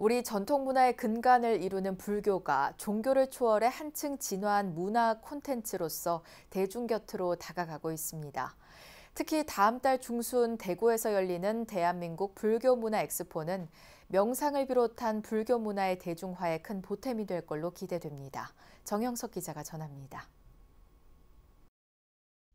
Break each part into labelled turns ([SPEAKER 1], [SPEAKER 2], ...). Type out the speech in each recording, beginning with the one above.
[SPEAKER 1] 우리 전통 문화의 근간을 이루는 불교가 종교를 초월해 한층 진화한 문화 콘텐츠로서 대중 곁으로 다가가고 있습니다. 특히 다음 달 중순 대구에서 열리는 대한민국 불교 문화 엑스포는 명상을 비롯한 불교 문화의 대중화에 큰 보탬이 될 걸로 기대됩니다. 정영석 기자가 전합니다.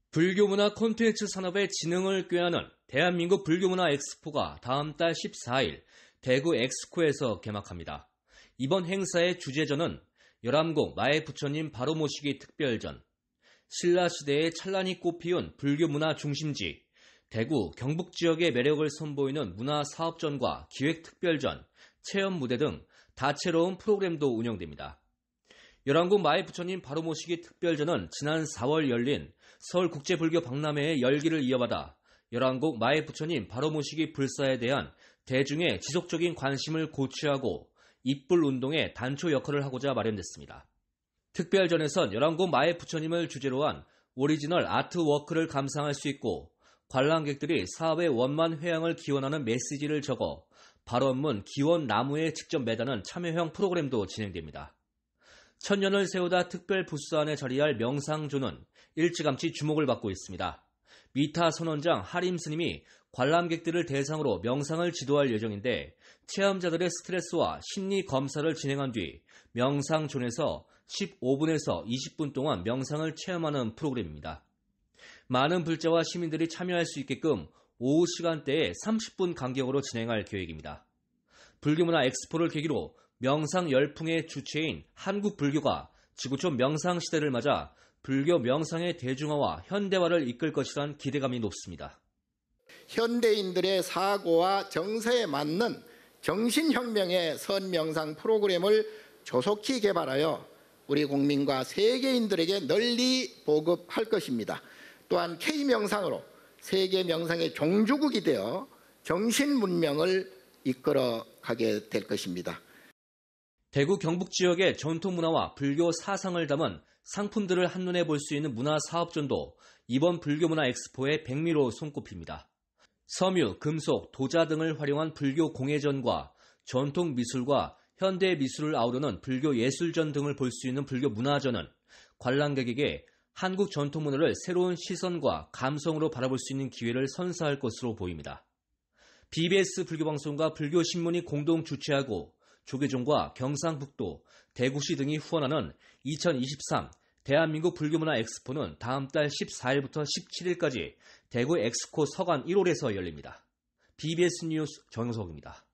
[SPEAKER 2] 불교 문화 콘텐츠 산업의 진흥을 꾀하는 대한민국 불교 문화 엑스포가 다음 달 14일 대구 엑스코에서 개막합니다. 이번 행사의 주제전은 열암곡 마애 부처님 바로 모시기 특별전, 신라시대에 찬란히 꽃피운 불교 문화 중심지, 대구, 경북 지역의 매력을 선보이는 문화 사업전과 기획 특별전, 체험 무대 등 다채로운 프로그램도 운영됩니다. 열왕군 마이 부처님 바로 모시기 특별전은 지난 4월 열린 서울국제불교 박람회의 열기를 이어받아 열왕국 마의 부처님 바로 모시기 불사에 대한 대중의 지속적인 관심을 고취하고 입불 운동의 단초 역할을 하고자 마련됐습니다. 특별전에선 열왕국 마의 부처님을 주제로 한 오리지널 아트워크를 감상할 수 있고 관람객들이 사회 원만 회양을 기원하는 메시지를 적어 발언문 기원 나무에 직접 매다는 참여형 프로그램도 진행됩니다. 천년을 세우다 특별 부스 안에 자리할 명상조는 일찌감치 주목을 받고 있습니다. 위타 선원장 하림 스님이 관람객들을 대상으로 명상을 지도할 예정인데 체험자들의 스트레스와 심리 검사를 진행한 뒤 명상존에서 15분에서 20분 동안 명상을 체험하는 프로그램입니다. 많은 불자와 시민들이 참여할 수 있게끔 오후 시간대에 30분 간격으로 진행할 계획입니다. 불교문화 엑스포를 계기로 명상 열풍의 주체인 한국 불교가 지구촌 명상 시대를 맞아 불교 명상의 대중화와 현대화를 이끌 것이란
[SPEAKER 3] 기대감이 높습니다. 현대인들의 사고와 정서에 맞는 정신혁명의 선명상 프로그램을 조속히 개발하여 우리 국민과 세계인들에게 널리 보급할 것입니다. 또한 K명상으로 세계 명상의 종주국이 되어 정신 문명을 이끌어 가게 될 것입니다.
[SPEAKER 2] 대구 경북 지역의 전통 문화와 불교 사상을 담은 상품들을 한눈에 볼 수 있는 문화 사업전도 이번 불교문화 엑스포의 백미로 손꼽힙니다. 섬유, 금속, 도자 등을 활용한 불교 공예전과 전통 미술과 현대 미술을 아우르는 불교 예술전 등을 볼 수 있는 불교 문화전은 관람객에게 한국 전통 문화를 새로운 시선과 감성으로 바라볼 수 있는 기회를 선사할 것으로 보입니다. BBS 불교방송과 불교신문이 공동 주최하고 조계종과 경상북도, 대구시 등이 후원하는 2023 대한민국 불교문화 엑스포는 다음 달 14일부터 17일까지 대구 엑스코 서관 1홀에서 열립니다. BBS 뉴스 정영석입니다.